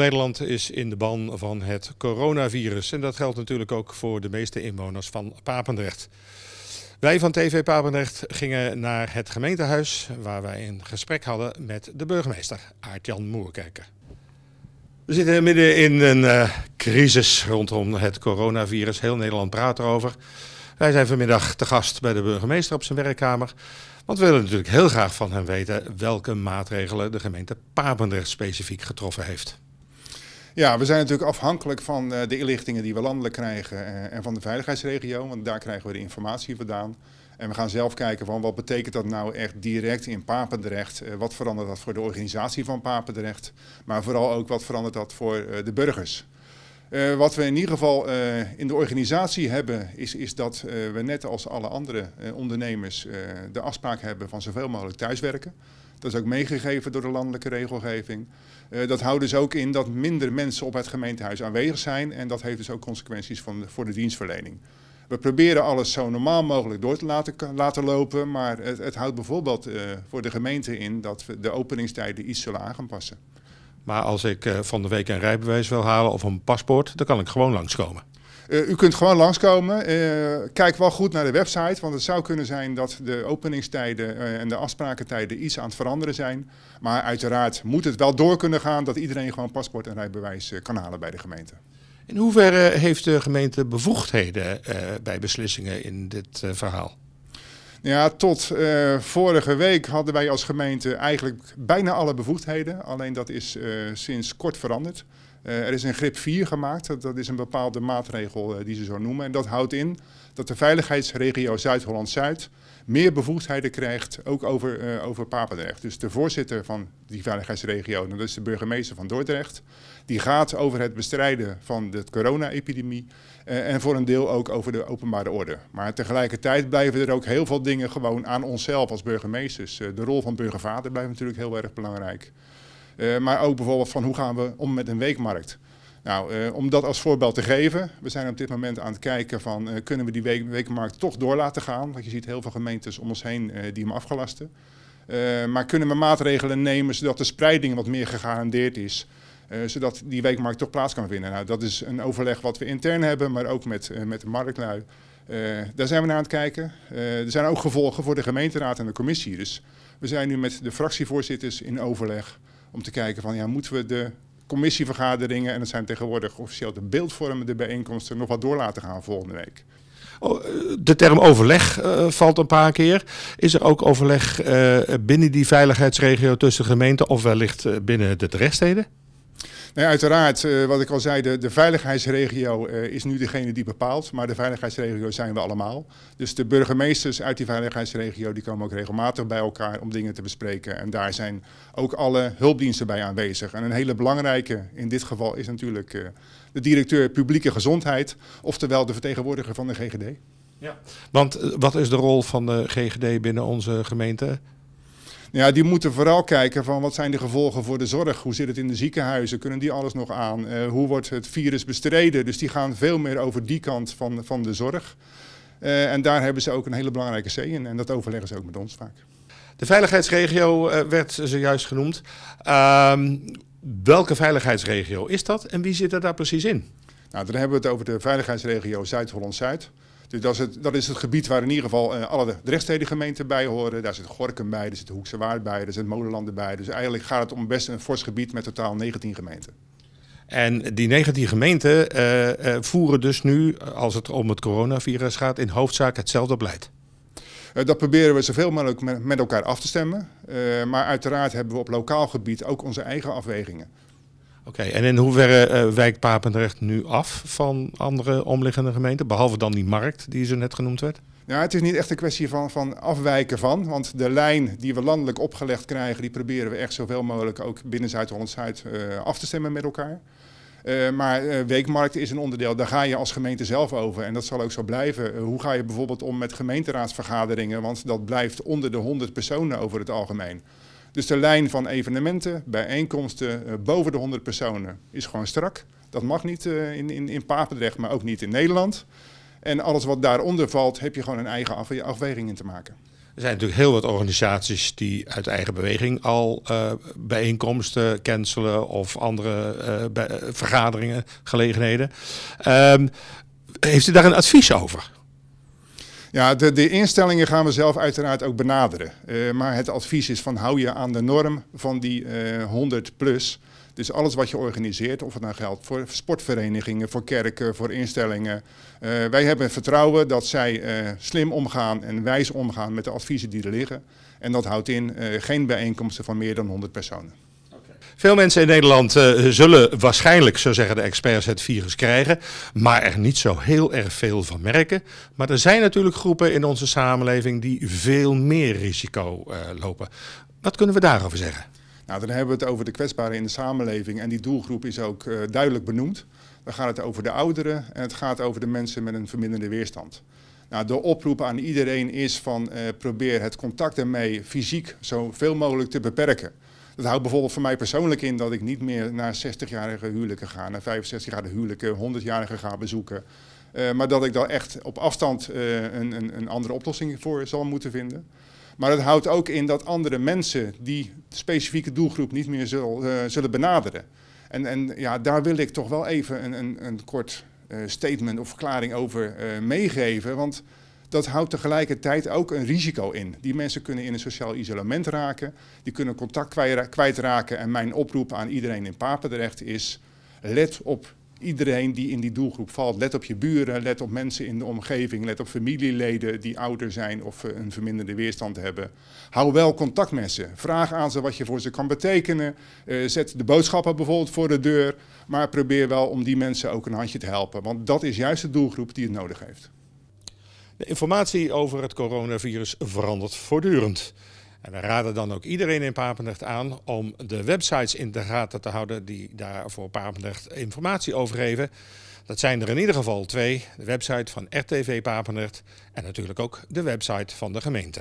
Nederland is in de ban van het coronavirus. En dat geldt natuurlijk ook voor de meeste inwoners van Papendrecht. Wij van TV Papendrecht gingen naar het gemeentehuis... waar wij een gesprek hadden met de burgemeester, Aart-Jan Moerkerker. We zitten midden in een eh, crisis rondom het coronavirus. Heel Nederland praat erover. Wij zijn vanmiddag te gast bij de burgemeester op zijn werkkamer. Want we willen natuurlijk heel graag van hem weten welke maatregelen de gemeente Papendrecht specifiek getroffen heeft. Ja, we zijn natuurlijk afhankelijk van eh, de inlichtingen die we landelijk krijgen eh, en van de veiligheidsregio, want daar krijgen we de informatie vandaan. En we gaan zelf kijken van wat betekent dat nou echt direct in Papendrecht. Eh, wat verandert dat voor de organisatie van Papendrecht, maar vooral ook wat verandert dat voor de burgers. Eh, wat we in ieder geval eh, in de organisatie hebben, is, is dat eh, we net als alle andere ondernemers de afspraak hebben van zoveel mogelijk thuiswerken. Dat is ook meegegeven door de landelijke regelgeving. dat houdt dus ook in dat minder mensen op het gemeentehuis aanwezig zijn en dat heeft dus ook consequenties van, voor de dienstverlening. We proberen alles zo normaal mogelijk door te laten, laten lopen, maar het, het houdt bijvoorbeeld voor de gemeente in dat we de openingstijden iets zullen aanpassen. Maar als ik eh, van de week een rijbewijs wil halen of een paspoort, dan kan ik gewoon langskomen. Uh, u kunt gewoon langskomen. Uh, kijk wel goed naar de website, want het zou kunnen zijn dat de openingstijden en de afsprakentijden iets aan het veranderen zijn. Maar uiteraard moet het wel door kunnen gaan dat iedereen gewoon paspoort en rijbewijs kan halen bij de gemeente. In hoeverre heeft de gemeente bevoegdheden bij beslissingen in dit verhaal? Ja, tot eh, vorige week hadden wij als gemeente eigenlijk bijna alle bevoegdheden. Alleen dat is eh, sinds kort veranderd. Eh, er is een grip 4 gemaakt, dat, is een bepaalde maatregel eh, die ze zo noemen. En dat houdt in dat de veiligheidsregio Zuid-Holland-Zuid meer bevoegdheden krijgt, ook over, uh, over Papendrecht. Dus de voorzitter van die veiligheidsregio, nou, dat is de burgemeester van Dordrecht, die gaat over het bestrijden van de corona-epidemie en voor een deel ook over de openbare orde. Maar tegelijkertijd blijven er ook heel veel dingen gewoon aan onszelf als burgemeesters. de rol van burgervader blijft natuurlijk heel erg belangrijk. Eh, maar ook bijvoorbeeld van hoe gaan we om met een weekmarkt. Nou, eh, om dat als voorbeeld te geven, we zijn op dit moment aan het kijken van eh, kunnen we die week weekmarkt toch door laten gaan? Want je ziet heel veel gemeentes om ons heen die hem afgelasten. maar kunnen we maatregelen nemen zodat de spreiding wat meer gegarandeerd is? zodat die weekmarkt toch plaats kan vinden. Nou, dat is een overleg wat we intern hebben, maar ook met, met de marktlui. daar zijn we naar aan het kijken. er zijn ook gevolgen voor de gemeenteraad en de commissie. Dus we zijn nu met de fractievoorzitters in overleg om te kijken van ja, moeten we de commissievergaderingen, en dat zijn tegenwoordig officieel de beeldvormende bijeenkomsten, nog wat door laten gaan volgende week. Oh, de term overleg eh, valt een paar keer. Is er ook overleg eh, binnen die veiligheidsregio tussen gemeenten of wellicht eh, binnen de terechtsteden? Nou uiteraard, eh, wat ik al zei, de, de veiligheidsregio eh, is nu degene die bepaalt. Maar de veiligheidsregio zijn we allemaal. Dus de burgemeesters uit die veiligheidsregio die komen ook regelmatig bij elkaar om dingen te bespreken. En daar zijn ook alle hulpdiensten bij aanwezig. En een hele belangrijke in dit geval is natuurlijk eh, de directeur publieke gezondheid. Oftewel de vertegenwoordiger van de GGD. Ja, want wat is de rol van de GGD binnen onze gemeente? Ja, die moeten vooral kijken van wat zijn de gevolgen voor de zorg? Hoe zit het in de ziekenhuizen? Kunnen die alles nog aan? Eh, hoe wordt het virus bestreden? Dus die gaan veel meer over die kant van, van de zorg. Eh, en daar hebben ze ook een hele belangrijke C in. En dat overleggen ze ook met ons vaak. De veiligheidsregio eh, werd zojuist genoemd. Ehm, welke veiligheidsregio is dat en wie zit er daar precies in? Nou, dan hebben we het over de veiligheidsregio Zuid-Holland-Zuid. zuid holland zuid dus dat is, het, dat is het gebied waar in ieder geval eh, alle de gemeenten bij horen. Daar zit Gorkum bij, daar zit Hoekse Waard bij, daar zit Molenlanden bij. Dus eigenlijk gaat het om best een fors gebied met totaal 19 gemeenten. En die 19 gemeenten eh, eh, voeren dus nu, als het om het coronavirus gaat, in hoofdzaak hetzelfde beleid. dat proberen we zoveel mogelijk met, met elkaar af te stemmen. maar uiteraard hebben we op lokaal gebied ook onze eigen afwegingen. Oké, en in hoeverre eh, wijkt Papendrecht nu af van andere omliggende gemeenten, behalve dan die markt die zo net genoemd werd? Ja, nou, het is niet echt een kwestie van, van afwijken van, want de lijn die we landelijk opgelegd krijgen, die proberen we echt zoveel mogelijk ook binnen Zuid-Holland-Zuid eh, af te stemmen met elkaar. Eh, maar weekmarkt is een onderdeel, daar ga je als gemeente zelf over. En dat zal ook zo blijven. hoe ga je bijvoorbeeld om met gemeenteraadsvergaderingen? Want dat blijft onder de 100 personen over het algemeen. Dus de lijn van evenementen, bijeenkomsten eh, boven de 100 personen is gewoon strak. Dat mag niet eh, in, in, in Papendrecht, maar ook niet in Nederland. En alles wat daaronder valt, heb je gewoon een eigen af, afweging in te maken. Er zijn natuurlijk heel wat organisaties die uit eigen beweging al eh, bijeenkomsten cancelen of andere uh, vergaderingen, gelegenheden. Ehm, heeft u daar een advies over? Ja, de, de, instellingen gaan we zelf uiteraard ook benaderen. Eh, maar het advies is van hou je aan de norm van die 100 eh, plus. Dus alles wat je organiseert, of het nou geldt voor sportverenigingen, voor kerken, voor instellingen. Eh, wij hebben vertrouwen dat zij slim omgaan en wijs omgaan met de adviezen die er liggen. En dat houdt in geen bijeenkomsten van meer dan 100 personen. Veel mensen in Nederland eh, zullen waarschijnlijk, zo zeggen de experts, het virus krijgen, maar er niet zo heel erg veel van merken. Maar er zijn natuurlijk groepen in onze samenleving die veel meer risico eh, lopen. Wat kunnen we daarover zeggen? Nou, dan hebben we het over de kwetsbaren in de samenleving en die doelgroep is ook eh, duidelijk benoemd. Dan gaat het over de ouderen en het gaat over de mensen met een verminderde weerstand. Nou, de oproep aan iedereen is van probeer het contact ermee fysiek zoveel mogelijk te beperken. Dat houdt bijvoorbeeld voor mij persoonlijk in dat ik niet meer naar 60-jarige huwelijken ga, naar 65-jarige huwelijken, 100-jarige ga bezoeken. Eh, maar dat ik daar echt op afstand eh, een, een, een, andere oplossing voor zal moeten vinden. Maar dat houdt ook in dat andere mensen die specifieke doelgroep niet meer eh, zullen benaderen. En, en, ja, daar wil ik toch wel even een, een kort statement of verklaring over meegeven. Want dat houdt tegelijkertijd ook een risico in. Die mensen kunnen in een sociaal isolement raken, die kunnen contact kwijtraken. En mijn oproep aan iedereen in Papendrecht is, let op iedereen die in die doelgroep valt. Let op je buren, let op mensen in de omgeving, let op familieleden die ouder zijn of eh, een verminderde weerstand hebben. Hou wel contact met ze. Vraag aan ze wat je voor ze kan betekenen. Eh, zet de boodschappen bijvoorbeeld voor de deur. Maar probeer wel om die mensen ook een handje te helpen. Want dat is juist de doelgroep die het nodig heeft. De informatie over het coronavirus verandert voortdurend. En we raden dan ook iedereen in Papendrecht aan om de websites in de gaten te houden die daar voor Papendrecht informatie over geven. Dat zijn er in ieder geval twee. De website van RTV Papendrecht en natuurlijk ook de website van de gemeente.